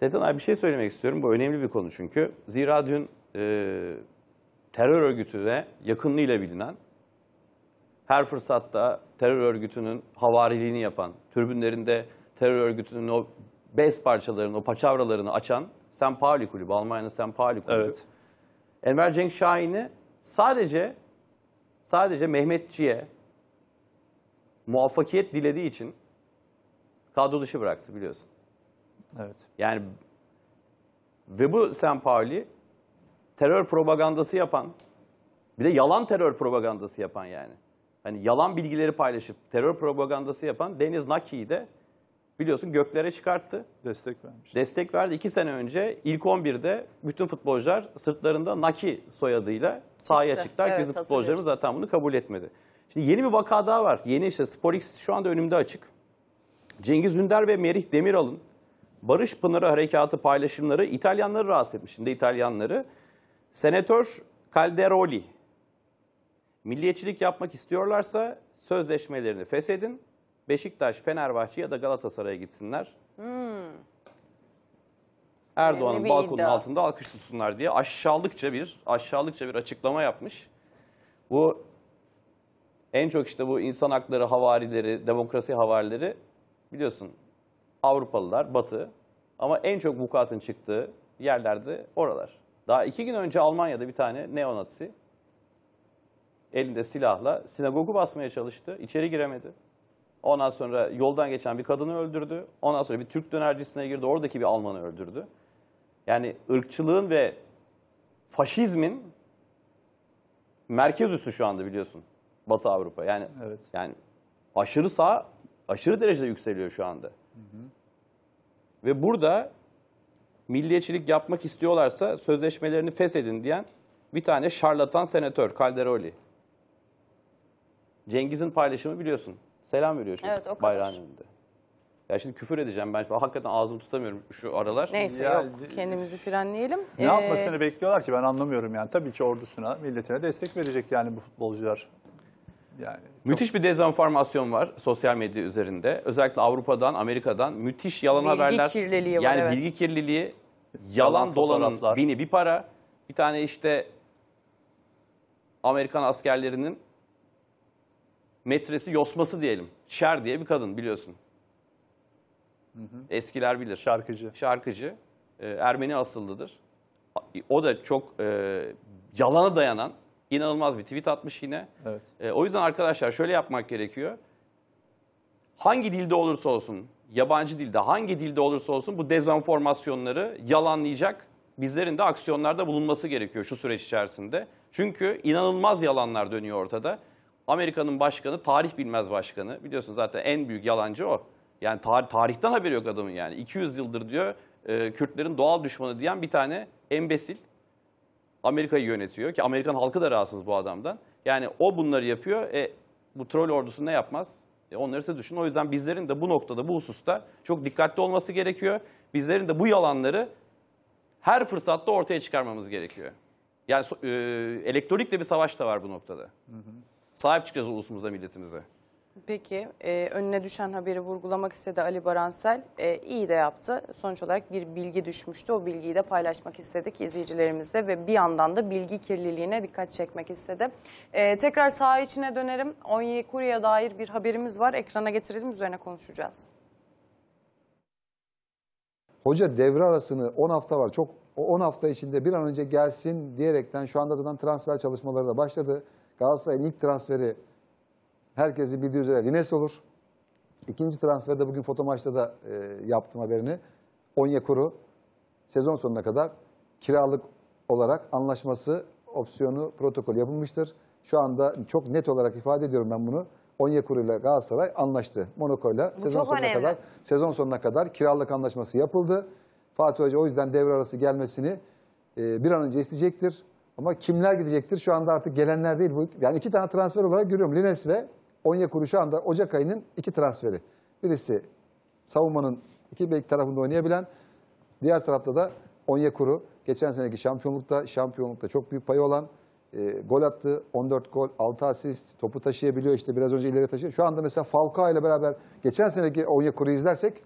Sedat abi bir şey söylemek istiyorum. Bu önemli bir konu çünkü. Zira dün e, terör örgütüne yakınlığıyla bilinen, her fırsatta terör örgütünün havariliğini yapan, türbünlerinde terör örgütünün o bez parçalarını, o paçavralarını açan Sen Pauli Kulübü, Almanya'nın Sen Pauli Kulübü. Evet. Enver Cenk Şahin'i sadece sadece Mehmetçi'ye muvaffakiyet dilediği için kadro dışı bıraktı biliyorsun. Evet. Yani ve bu Sampaoli terör propagandası yapan, bir de yalan terör propagandası yapan yani. Hani yalan bilgileri paylaşıp terör propagandası yapan Deniz Naki'yi de biliyorsun göklere çıkarttı. Destek vermiş. Destek verdi. İki sene önce ilk 11'de bütün futbolcular sırtlarında Naki soyadıyla sahaya çıktılar. Evet, Bizim futbolcularımız zaten bunu kabul etmedi. Şimdi yeni bir vaka daha var. Yeni işte SporX şu anda önümde açık. Cengiz Ünder ve Merih Demiral'ın Barış Pınarı Harekatı paylaşımları İtalyanları rahatsız etmiş. Şimdi İtalyanları. Senatör Calderoli, milliyetçilik yapmak istiyorlarsa sözleşmelerini feshedin. Beşiktaş, Fenerbahçe ya da Galatasaray'a gitsinler. Hmm. Erdoğan'ın balkonun iddia. altında alkış tutsunlar diye aşağılıkça bir aşağılıkça bir açıklama yapmış. Bu en çok işte bu insan hakları havarileri, demokrasi havarileri biliyorsun Avrupalılar, Batı. Ama en çok vukuatın çıktığı yerlerde oralar. Daha iki gün önce Almanya'da bir tane neonazi elinde silahla sinagogu basmaya çalıştı. İçeri giremedi. Ondan sonra yoldan geçen bir kadını öldürdü. Ondan sonra bir Türk dönercisine girdi. Oradaki bir Almanı öldürdü. Yani ırkçılığın ve faşizmin merkez üssü şu anda biliyorsun. Batı Avrupa. Yani evet. yani aşırı sağ aşırı derecede yükseliyor şu anda. Ve burada milliyetçilik yapmak istiyorlarsa sözleşmelerini feshedin diyen bir tane şarlatan senatör Calderoli. Cengiz'in paylaşımı biliyorsun. Selam veriyor şimdi evet, bayrağın önünde. Ya şimdi küfür edeceğim ben. Hakikaten ağzımı tutamıyorum şu aralar. Neyse ya, yok kendimizi frenleyelim. Ne ee... yapmasını bekliyorlar ki ben anlamıyorum yani. Tabii ki ordusuna, milletine destek verecek yani bu futbolcular. Yani müthiş bir dezenformasyon var sosyal medya üzerinde. Özellikle Avrupa'dan, Amerika'dan müthiş yalan bilgi haberler. Bilgi kirliliği var Yani evet. bilgi kirliliği, yalan, yalan dolanın bini bir para. Bir tane işte Amerikan askerlerinin metresi yosması diyelim. Şer diye bir kadın biliyorsun. Hı hı. Eskiler bilir. Şarkıcı. Şarkıcı. Ee, Ermeni asıllıdır. O da çok e, yalana dayanan inanılmaz bir tweet atmış yine. Evet. E, o yüzden arkadaşlar şöyle yapmak gerekiyor. Hangi dilde olursa olsun, yabancı dilde, hangi dilde olursa olsun bu dezenformasyonları yalanlayacak bizlerin de aksiyonlarda bulunması gerekiyor şu süreç içerisinde. Çünkü inanılmaz yalanlar dönüyor ortada. Amerika'nın başkanı tarih bilmez başkanı. Biliyorsun zaten en büyük yalancı o. Yani tar tarihten haberi yok adamın yani. 200 yıldır diyor e, Kürtlerin doğal düşmanı diyen bir tane embesil. Amerika'yı yönetiyor ki Amerikan halkı da rahatsız bu adamdan. Yani o bunları yapıyor. E, bu troll ordusu ne yapmaz? E, onları size düşün. O yüzden bizlerin de bu noktada, bu hususta çok dikkatli olması gerekiyor. Bizlerin de bu yalanları her fırsatta ortaya çıkarmamız gerekiyor. Yani e, elektronikle bir savaş da var bu noktada. Hı hı. Sahip çıkacağız ulusumuza, milletimize. Peki e, önüne düşen haberi vurgulamak istedi Ali Baransel. E, iyi de yaptı. Sonuç olarak bir bilgi düşmüştü. O bilgiyi de paylaşmak istedik izleyicilerimizle ve bir yandan da bilgi kirliliğine dikkat çekmek istedi. E, tekrar saha içine dönerim. Onye kurya dair bir haberimiz var. Ekrana getirelim üzerine konuşacağız. Hoca devre arasını 10 hafta var. Çok o 10 hafta içinde bir an önce gelsin diyerekten şu anda zaten transfer çalışmaları da başladı. Galatasaray'ın ilk transferi Herkesi bildiği üzere Lines olur. İkinci transferde bugün foto da e, yaptım haberini. Onyekuru sezon sonuna kadar kiralık olarak anlaşması, opsiyonu, protokol yapılmıştır. Şu anda çok net olarak ifade ediyorum ben bunu. Onyekuru ile Galatasaray anlaştı Monaco'yla. ile sezon sonuna önemli. kadar sezon sonuna kadar kiralık anlaşması yapıldı. Fatih Hoca o yüzden devre arası gelmesini e, bir an önce isteyecektir. Ama kimler gidecektir? Şu anda artık gelenler değil. Bu, yani iki tane transfer olarak görüyorum. Lines ve Kuru şu anda Ocak ayının iki transferi. Birisi savunmanın iki bek tarafında oynayabilen, diğer tarafta da Kuru Geçen seneki şampiyonlukta, şampiyonlukta çok büyük payı olan e, gol attı. 14 gol, 6 asist, topu taşıyabiliyor işte biraz önce ileri taşıyor. Şu anda mesela Falcao ile beraber geçen seneki Kuru'yu izlersek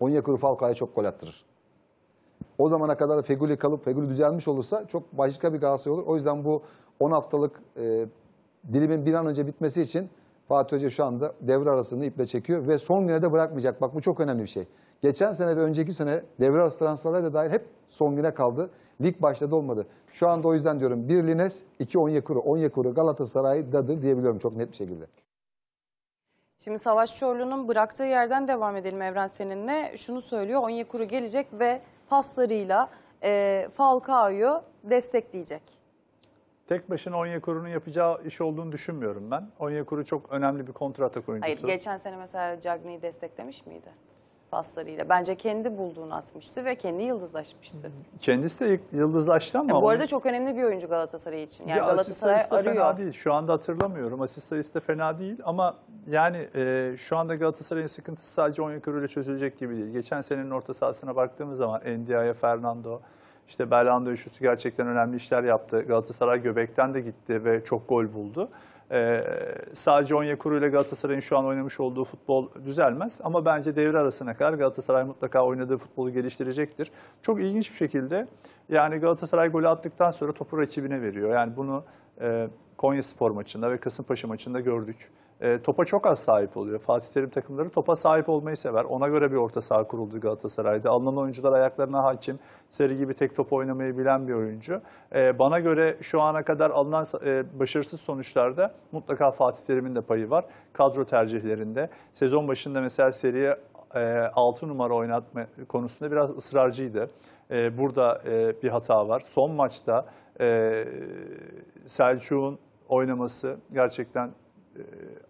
Kuru Falcao'ya çok gol attırır. O zamana kadar da Fegüli kalıp Fegüli düzelmiş olursa çok başka bir Galatasaray olur. O yüzden bu 10 haftalık e, dilimin bir an önce bitmesi için Fatih Hoca şu anda devre arasını iple çekiyor ve son güne de bırakmayacak. Bak bu çok önemli bir şey. Geçen sene ve önceki sene devre arası transferler de dahil hep son güne kaldı. Lig başladı olmadı. Şu anda o yüzden diyorum bir Lines, 2 Onyekuru. Onyekuru Galatasaray'dadır diyebiliyorum çok net bir şekilde. Şimdi Savaş Çorlu'nun bıraktığı yerden devam edelim Evren seninle. Şunu söylüyor Onyekuru gelecek ve paslarıyla e, Falcao'yu destekleyecek. Tek başına Onyekuru'nun yapacağı iş olduğunu düşünmüyorum ben. Onyekuru çok önemli bir kontratak oyuncusu. Hayır, geçen sene mesela Cagney'i desteklemiş miydi? paslarıyla. Bence kendi bulduğunu atmıştı ve kendi yıldızlaşmıştı. Kendisi de yıldızlaştı ama... Yani bu arada çok önemli bir oyuncu Galatasaray için. Yani Galatasaray asist arıyor. fena değil. Şu anda hatırlamıyorum. Asist sayısı da fena değil ama yani e, şu anda Galatasaray'ın sıkıntısı sadece Onyekuru ile çözülecek gibi değil. Geçen senenin orta sahasına baktığımız zaman Endia'ya, Fernando, işte Berlanda üçlüsü gerçekten önemli işler yaptı. Galatasaray göbekten de gitti ve çok gol buldu. Ee, sadece Onyekuru ile Galatasaray'ın şu an oynamış olduğu futbol düzelmez. Ama bence devre arasına kadar Galatasaray mutlaka oynadığı futbolu geliştirecektir. Çok ilginç bir şekilde yani Galatasaray golü attıktan sonra topu rakibine veriyor. Yani bunu e, Konya Spor maçında ve Kasımpaşa maçında gördük. E, topa çok az sahip oluyor. Fatih Terim takımları topa sahip olmayı sever. Ona göre bir orta saha kuruldu Galatasaray'da. Alınan oyuncular ayaklarına hakim. Seri gibi tek top oynamayı bilen bir oyuncu. E, bana göre şu ana kadar alınan e, başarısız sonuçlarda mutlaka Fatih Terim'in de payı var. Kadro tercihlerinde. Sezon başında mesela seriye e, 6 numara oynatma konusunda biraz ısrarcıydı. burada bir hata var. Son maçta Selçuk'un oynaması gerçekten e,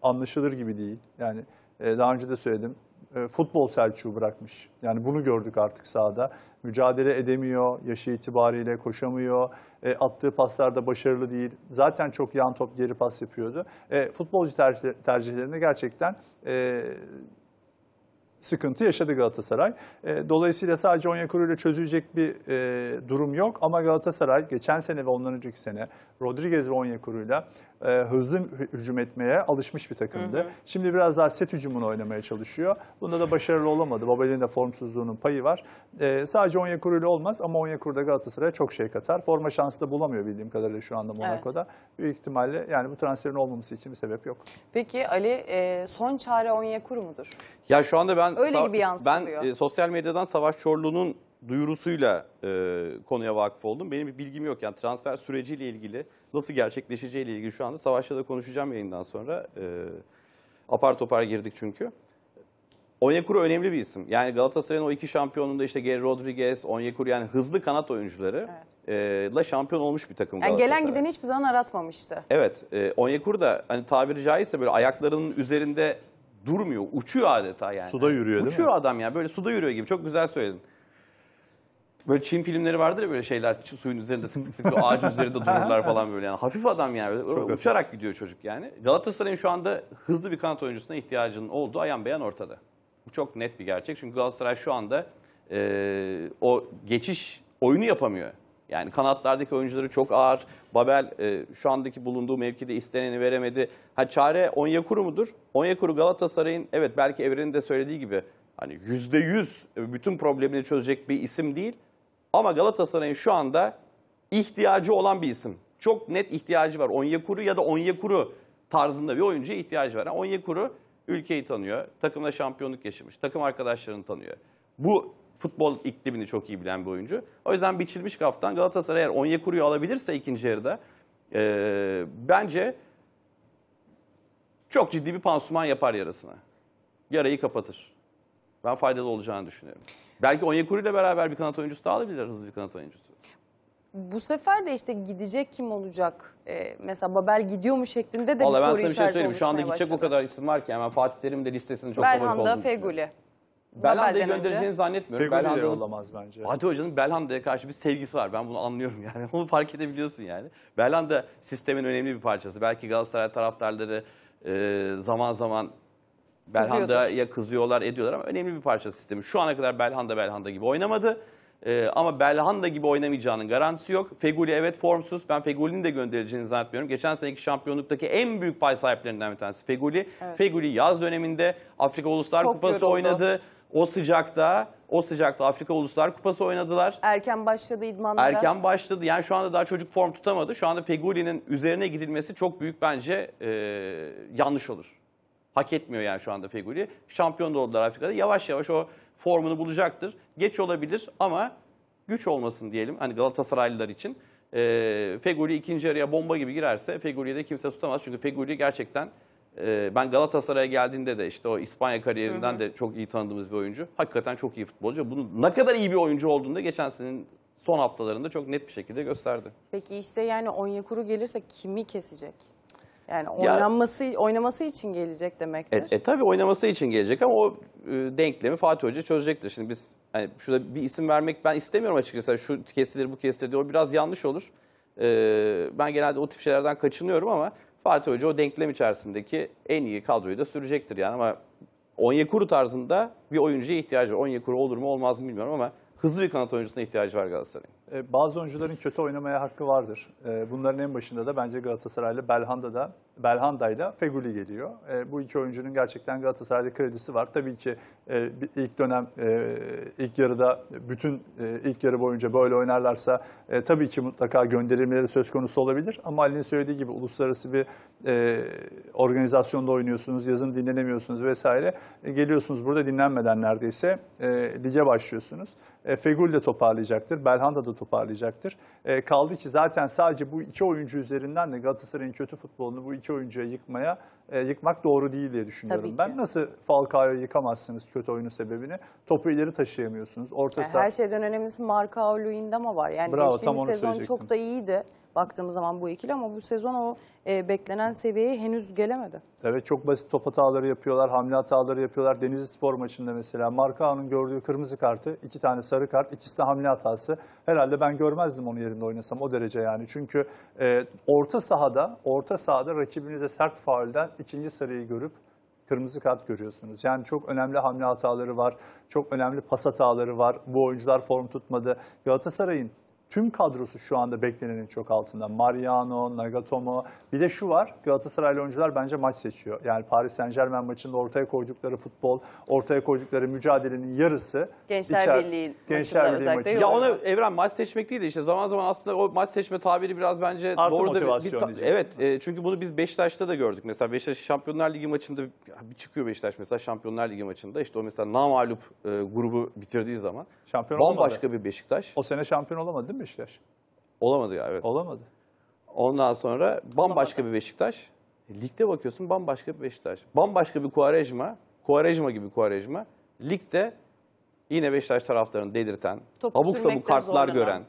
anlaşılır gibi değil. Yani e, daha önce de söyledim e, futbol Selçuk'u bırakmış. Yani bunu gördük artık sahada. Mücadele edemiyor, yaşı itibariyle koşamıyor, e, attığı paslarda başarılı değil. Zaten çok yan top geri pas yapıyordu. E, futbolcu tercih, tercihlerinde gerçekten e, sıkıntı yaşadı Galatasaray. E, dolayısıyla sadece Onyekuru ile çözülecek bir e, durum yok ama Galatasaray geçen sene ve ondan önceki sene Rodriguez ve Onyekuru'yla e, hızlı hücum etmeye alışmış bir takımdı. Hı hı. Şimdi biraz daha set hücumunu oynamaya çalışıyor. Bunda da başarılı olamadı. Babel'in de formsuzluğunun payı var. E, sadece Onyekuru'yla olmaz ama Onyekuru'da Galatasaray'a çok şey katar. Forma şansı da bulamıyor bildiğim kadarıyla şu anda Monaco'da. Evet. Büyük ihtimalle yani bu transferin olmaması için bir sebep yok. Peki Ali e, son çare Onyekuru mudur? Ya şu anda ben Öyle gibi ben e, sosyal medyadan Savaş Çorlu'nun duyurusuyla e, konuya vakıf oldum. Benim bir bilgim yok. Yani transfer süreciyle ilgili, nasıl gerçekleşeceğiyle ilgili şu anda Savaş'la da konuşacağım yayından sonra. E, apar topar girdik çünkü. Onyekuru önemli bir isim. Yani Galatasaray'ın o iki şampiyonunda işte Geri Rodriguez, Onyekuru yani hızlı kanat oyuncuları evet. e, la şampiyon olmuş bir takım yani Galatasaray. Gelen gideni hiçbir zaman aratmamıştı. Evet. E, Onyekuru da hani tabiri caizse böyle ayaklarının üzerinde durmuyor. Uçuyor adeta yani. Suda yürüyor uçuyor mi? Uçuyor adam yani böyle suda yürüyor gibi. Çok güzel söyledin. Böyle Çin filmleri vardır ya böyle şeyler suyun üzerinde tık tık tık ağaç üzerinde dururlar falan böyle yani. Hafif adam yani Çok uçarak hafif. gidiyor çocuk yani. Galatasaray'ın şu anda hızlı bir kanat oyuncusuna ihtiyacının olduğu ayan beyan ortada. Bu çok net bir gerçek çünkü Galatasaray şu anda e, o geçiş oyunu yapamıyor. Yani kanatlardaki oyuncuları çok ağır. Babel e, şu andaki bulunduğu mevkide isteneni veremedi. Ha çare Onyekuru mudur? Onyekuru Galatasaray'ın evet belki Evren'in de söylediği gibi hani %100 bütün problemini çözecek bir isim değil ama Galatasaray'ın şu anda ihtiyacı olan bir isim. Çok net ihtiyacı var. Onyekuru ya da Onyekuru tarzında bir oyuncuya ihtiyacı var. Yani Onyekuru ülkeyi tanıyor. Takımda şampiyonluk yaşamış. Takım arkadaşlarını tanıyor. Bu futbol iklimini çok iyi bilen bir oyuncu. O yüzden biçilmiş kaftan Galatasaray eğer Onyekuru'yu alabilirse ikinci yarıda e, bence çok ciddi bir pansuman yapar yarasına. Yarayı kapatır ben faydalı olacağını düşünüyorum. Belki Onyekuru ile beraber bir kanat oyuncusu da alabilirler hızlı bir kanat oyuncusu. Bu sefer de işte gidecek kim olacak? Ee, mesela Babel gidiyor mu şeklinde de Vallahi bir soru şey işareti şey söyleyeyim. Şu anda gidecek bu kadar isim var ki hemen Fatih Terim de listesini çok Belhanda, kalabalık olduğunu Feguli. Belhanda'yı göndereceğini önce. zannetmiyorum. Feguli Belhanda olamaz bence. Fatih Hoca'nın Belhanda'ya karşı bir sevgisi var. Ben bunu anlıyorum yani. Onu fark edebiliyorsun yani. Belhanda sistemin önemli bir parçası. Belki Galatasaray taraftarları e, zaman zaman Belhanda'ya kızıyorlar, ediyorlar ama önemli bir parça sistemi. Şu ana kadar Belhanda Belhanda gibi oynamadı. Ee, ama Belhanda gibi oynamayacağının garantisi yok. Feguli evet formsuz. Ben Feguli'nin de göndereceğini zannetmiyorum. Geçen seneki şampiyonluktaki en büyük pay sahiplerinden bir tanesi Feguli. Evet. Feguli yaz döneminde Afrika Uluslar Çok Kupası yoruldu. oynadı. O sıcakta, o sıcakta Afrika Uluslar Kupası oynadılar. Erken başladı idmanlara. Erken başladı. Yani şu anda daha çocuk form tutamadı. Şu anda Feguli'nin üzerine gidilmesi çok büyük bence e, yanlış olur. Hak etmiyor yani şu anda Feguli. Şampiyon da oldular Afrika'da. Yavaş yavaş o formunu bulacaktır. Geç olabilir ama güç olmasın diyelim. Hani Galatasaraylılar için. E, ee, Feguli ikinci araya bomba gibi girerse Feguli'yi de kimse tutamaz. Çünkü Feguli gerçekten e, ben Galatasaray'a geldiğinde de işte o İspanya kariyerinden hı hı. de çok iyi tanıdığımız bir oyuncu. Hakikaten çok iyi futbolcu. Bunu ne kadar iyi bir oyuncu olduğunda geçen senin son haftalarında çok net bir şekilde gösterdi. Peki işte yani Onyekuru gelirse kimi kesecek? Yani oynanması, ya, oynaması için gelecek demektir. E, e tabii oynaması için gelecek ama o e, denklemi Fatih Hoca çözecektir. Şimdi biz hani şurada bir isim vermek ben istemiyorum açıkçası. Hani şu kesilir bu kesilir diye o biraz yanlış olur. E, ben genelde o tip şeylerden kaçınıyorum ama Fatih Hoca o denklem içerisindeki en iyi kadroyu da sürecektir yani ama Onyekuru tarzında bir oyuncuya ihtiyacı var. Onyekuru olur mu olmaz mı bilmiyorum ama hızlı bir kanat oyuncusuna ihtiyacı var Galatasaray'ın. E, bazı oyuncuların kötü oynamaya hakkı vardır. E, bunların en başında da bence Galatasaraylı Belhanda da Belhanda ile Feguli geliyor. E, bu iki oyuncunun gerçekten Galatasaray'da kredisi var. Tabii ki e, ilk dönem e, ilk yarıda bütün e, ilk yarı boyunca böyle oynarlarsa e, tabii ki mutlaka gönderilmeleri söz konusu olabilir. Ama Ali'nin söylediği gibi uluslararası bir e, organizasyonda oynuyorsunuz, yazın dinlenemiyorsunuz vesaire. E, geliyorsunuz burada dinlenmeden neredeyse e, lige başlıyorsunuz. E, Fegül de toparlayacaktır, Belhanda da toparlayacaktır. E, kaldı ki zaten sadece bu iki oyuncu üzerinden de Galatasaray'ın kötü futbolunu bu iki iki oyuncuya yıkmaya e, yıkmak doğru değil diye düşünüyorum. Ben nasıl Falcao'yu yıkamazsınız kötü oyunu sebebini? Topu ileri taşıyamıyorsunuz. Orta yani saha... Her şeyden önemlisi Marcao Luindama var. Yani Bravo, geçtiğimiz sezon çok da iyiydi baktığımız zaman bu ikili ama bu sezon o e, beklenen seviyeye henüz gelemedi. Evet çok basit top hataları yapıyorlar, hamle hataları yapıyorlar. Denizli Spor maçında mesela Markao'nun gördüğü kırmızı kartı, iki tane sarı kart, ikisi de hamle hatası. Herhalde ben görmezdim onu yerinde oynasam o derece yani. Çünkü e, orta sahada, orta sahada rakibinize sert faulden ikinci sarıyı görüp kırmızı kart görüyorsunuz. Yani çok önemli hamle hataları var, çok önemli pas hataları var. Bu oyuncular form tutmadı. Galatasaray'ın tüm kadrosu şu anda beklenenin çok altında. Mariano, Nagatomo. Bir de şu var. Galatasaraylı oyuncular bence maç seçiyor. Yani Paris Saint Germain maçında ortaya koydukları futbol, ortaya koydukları mücadelenin yarısı Gençler içer, Birliği Gençler Birliği maçı. Ya ona Evren maç seçmek değil de işte zaman zaman aslında o maç seçme tabiri biraz bence Artı doğru da bir evet e, çünkü bunu biz Beşiktaş'ta da gördük. Mesela Beşiktaş Şampiyonlar Ligi maçında bir çıkıyor Beşiktaş mesela Şampiyonlar Ligi maçında işte o mesela namalup e, grubu bitirdiği zaman şampiyon bambaşka olamadı. bir Beşiktaş. O sene şampiyon olamadı değil mi? mi Beşiktaş? Olamadı ya evet. Olamadı. Ondan sonra bambaşka Olamadı. bir Beşiktaş. E, ligde bakıyorsun bambaşka bir Beşiktaş. Bambaşka bir Kuarejma. Kuarejma gibi Kuarejma. Ligde yine Beşiktaş taraftarını delirten, Topu abuk sabuk kartlar zorlanan. gören,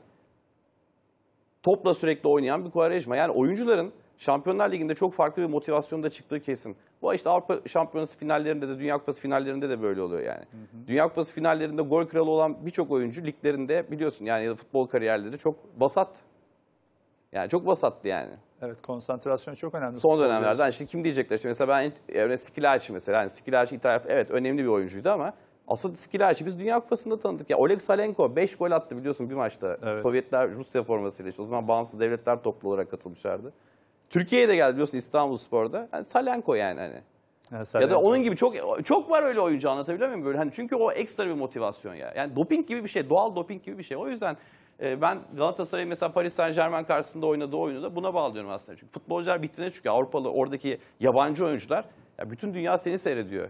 topla sürekli oynayan bir Kuarejma. Yani oyuncuların Şampiyonlar Ligi'nde çok farklı bir motivasyonda çıktığı kesin. Bu işte Avrupa Şampiyonası finallerinde de Dünya Kupası finallerinde de böyle oluyor yani. Hı hı. Dünya Kupası finallerinde gol kralı olan birçok oyuncu liglerinde biliyorsun yani ya da futbol kariyerleri çok basat, Yani çok basattı yani. Evet konsantrasyon çok önemli. Son dönemlerden işte kim diyecekler işte mesela ben yani Skilacci mesela yani Skilacci İtalya evet önemli bir oyuncuydu ama asıl Skilacci biz Dünya Kupası'nda tanıdık. Ya Oleg Salenko 5 gol attı biliyorsun bir maçta. Evet. Sovyetler Rusya formasıyla işte o zaman bağımsız devletler toplu olarak katılmışlardı. Türkiye'ye de geldi biliyorsun İstanbul Spor'da. Yani Salenko yani hani. Yani ya da onun gibi çok çok var öyle oyuncu anlatabiliyor muyum böyle? Hani çünkü o ekstra bir motivasyon ya. Yani doping gibi bir şey, doğal doping gibi bir şey. O yüzden e, ben Galatasaray mesela Paris Saint Germain karşısında oynadığı oyunu da buna bağlıyorum aslında. Çünkü futbolcular bitine çünkü Avrupalı oradaki yabancı oyuncular ya bütün dünya seni seyrediyor.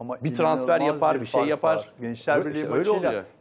Ama bir transfer yapar, bir, bir şey yapar. Gençler Birliği işte maçıyla